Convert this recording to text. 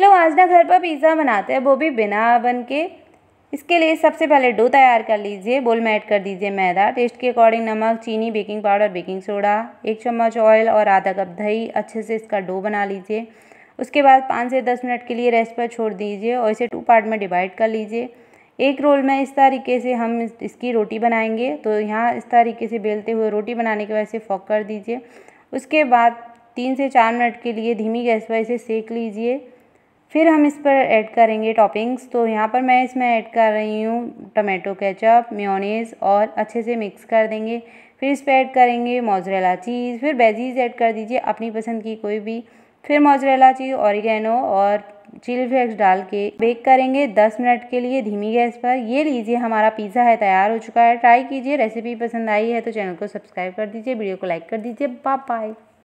चलो आज ना घर पर पिज़्ज़ा बनाते हैं वो भी बिना बन के इसके लिए सबसे पहले डो तैयार कर लीजिए बोल में ऐड कर दीजिए मैदा टेस्ट के अकॉर्डिंग नमक चीनी बेकिंग पाउडर बेकिंग सोडा एक चम्मच ऑयल और आधा कप दही अच्छे से इसका डो बना लीजिए उसके बाद पाँच से दस मिनट के लिए रेस्ट पर छोड़ दीजिए और इसे टू पार्ट में डिवाइड कर लीजिए एक रोल में इस तरीके से हम इसकी रोटी बनाएंगे तो यहाँ इस तरीके से बेलते हुए रोटी बनाने के बाद इसे फॉक कर दीजिए उसके बाद तीन से चार मिनट के लिए धीमी गैस पर इसे सेक लीजिए फिर हम इस पर ऐड करेंगे टॉपिंग्स तो यहाँ पर मैं इसमें ऐड कर रही हूँ टमाटो केचप मेयोनीज और अच्छे से मिक्स कर देंगे फिर इस पर ऐड करेंगे मोजरेला चीज़ फिर बेजीज ऐड कर दीजिए अपनी पसंद की कोई भी फिर मोजरेला चीज़ ऑरिगेनो और चिली फ्लेक्स डाल के बेक करेंगे दस मिनट के लिए धीमी गैस पर ये लीजिए हमारा पिज़्ज़ा है तैयार हो चुका है ट्राई कीजिए रेसिपी पसंद आई है तो चैनल को सब्सक्राइब कर दीजिए वीडियो को लाइक कर दीजिए बाय बाय